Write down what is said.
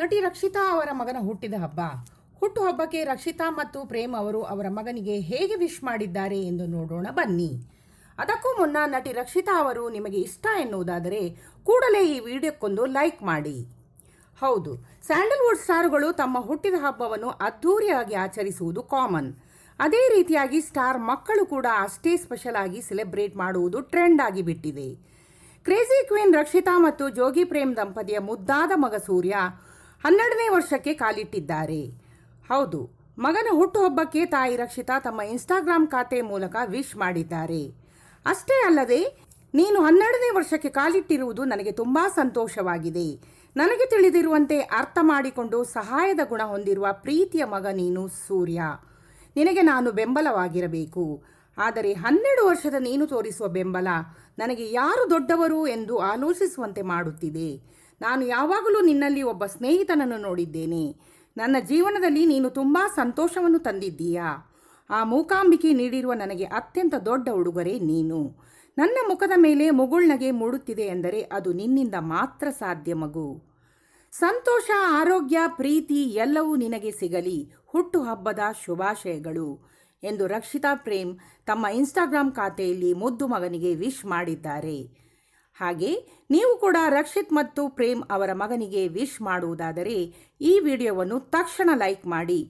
ನಟಿ ರಕ್ಷಿತಾ ಅವರ ಮಗನ ಹುಟ್ಟಿದ ಹಬ್ಬ ಹುಟ್ಟುಹಬ್ಬಕ್ಕೆ ರಕ್ಷಿತಾ ಮತ್ತು ಪ್ರೇಮ್ ಅವರು ಅವರ ಮಗನಿಗೆ ಹೇಗೆ ವಿಶ್ ಮಾಡಿದ್ದಾರೆ ಎಂದು ನೋಡೋಣ ಬನ್ನಿ ಅದಕ್ಕೂ ಮುನ್ನ ನಟಿ ರಕ್ಷಿತಾ ಅವರು ನಿಮಗೆ ಇಷ್ಟ ಎನ್ನುವುದಾದರೆ ಕೂಡಲೇ ಈ ವಿಡಿಯೋಕ್ಕೊಂದು ಲೈಕ್ ಮಾಡಿ ಹೌದು ಸ್ಯಾಂಡಲ್ವುಡ್ ಸ್ಟಾರ್ಗಳು ತಮ್ಮ ಹುಟ್ಟಿದ ಹಬ್ಬವನ್ನು ಅದ್ಧೂರಿಯಾಗಿ ಆಚರಿಸುವುದು ಕಾಮನ್ ಅದೇ ರೀತಿಯಾಗಿ ಸ್ಟಾರ್ ಮಕ್ಕಳು ಕೂಡ ಅಷ್ಟೇ ಸ್ಪೆಷಲ್ ಆಗಿ ಸೆಲೆಬ್ರೇಟ್ ಮಾಡುವುದು ಟ್ರೆಂಡ್ ಆಗಿಬಿಟ್ಟಿದೆ ಕ್ರೇಜಿ ಕ್ವೀನ್ ರಕ್ಷಿತಾ ಮತ್ತು ಜೋಗಿ ಪ್ರೇಮ್ ದಂಪತಿಯ ಮುದ್ದಾದ ಮಗ ಸೂರ್ಯ ಹನ್ನೆರಡನೇ ವರ್ಷಕ್ಕೆ ಕಾಲಿಟ್ಟಿದ್ದಾರೆ ಹೌದು ಮಗನ ಹುಟ್ಟುಹಬ್ಬಕ್ಕೆ ತಾಯಿ ರಕ್ಷಿತಾ ತಮ್ಮ ಇನ್ಸ್ಟಾಗ್ರಾಮ್ ಖಾತೆ ಮೂಲಕ ವಿಶ್ ಮಾಡಿದ್ದಾರೆ ಅಷ್ಟೇ ಅಲ್ಲದೆ ನೀನು ಹನ್ನೆರಡನೇ ವರ್ಷಕ್ಕೆ ಕಾಲಿಟ್ಟಿರುವುದು ನನಗೆ ತುಂಬ ಸಂತೋಷವಾಗಿದೆ ನನಗೆ ತಿಳಿದಿರುವಂತೆ ಅರ್ಥ ಮಾಡಿಕೊಂಡು ಸಹಾಯದ ಗುಣ ಹೊಂದಿರುವ ಪ್ರೀತಿಯ ಮಗ ನೀನು ಸೂರ್ಯ ನಿನಗೆ ನಾನು ಬೆಂಬಲವಾಗಿರಬೇಕು ಆದರೆ ಹನ್ನೆರಡು ವರ್ಷದ ನೀನು ತೋರಿಸುವ ಬೆಂಬಲ ನನಗೆ ಯಾರು ದೊಡ್ಡವರು ಎಂದು ಆಲೋಚಿಸುವಂತೆ ಮಾಡುತ್ತಿದೆ ನಾನು ಯಾವಾಗಲೂ ನಿನ್ನಲ್ಲಿ ಒಬ್ಬ ಸ್ನೇಹಿತನನ್ನು ನೋಡಿದ್ದೇನೆ ನನ್ನ ಜೀವನದಲ್ಲಿ ನೀನು ತುಂಬ ಸಂತೋಷವನ್ನು ತಂದಿದ್ದೀಯಾ ಆ ಮೂಕಾಂಬಿಕೆ ನೀಡಿರುವ ನನಗೆ ಅತ್ಯಂತ ದೊಡ್ಡ ಉಡುಗೊರೆ ನೀನು ನನ್ನ ಮುಖದ ಮೇಲೆ ಮುಗುಳ್ನಗೆ ಮೂಡುತ್ತಿದೆ ಎಂದರೆ ಅದು ನಿನ್ನಿಂದ ಮಾತ್ರ ಸಾಧ್ಯ ಮಗು ಸಂತೋಷ ಆರೋಗ್ಯ ಪ್ರೀತಿ ಎಲ್ಲವೂ ನಿನಗೆ ಸಿಗಲಿ ಹುಟ್ಟುಹಬ್ಬದ ಶುಭಾಶಯಗಳು ಎಂದು ರಕ್ಷಿತಾ ಪ್ರೇಮ್ ತಮ್ಮ ಇನ್ಸ್ಟಾಗ್ರಾಂ ಖಾತೆಯಲ್ಲಿ ಮುದ್ದು ಮಗನಿಗೆ ವಿಶ್ ಮಾಡಿದ್ದಾರೆ ಹಾಗೆ ನೀವು ಕೂಡ ರಕ್ಷಿತ್ ಮತ್ತು ಪ್ರೇಮ್ ಅವರ ಮಗನಿಗೆ ವಿಶ್ ಮಾಡುವುದಾದರೆ ಈ ವಿಡಿಯೋವನ್ನು ತಕ್ಷಣ ಲೈಕ್ ಮಾಡಿ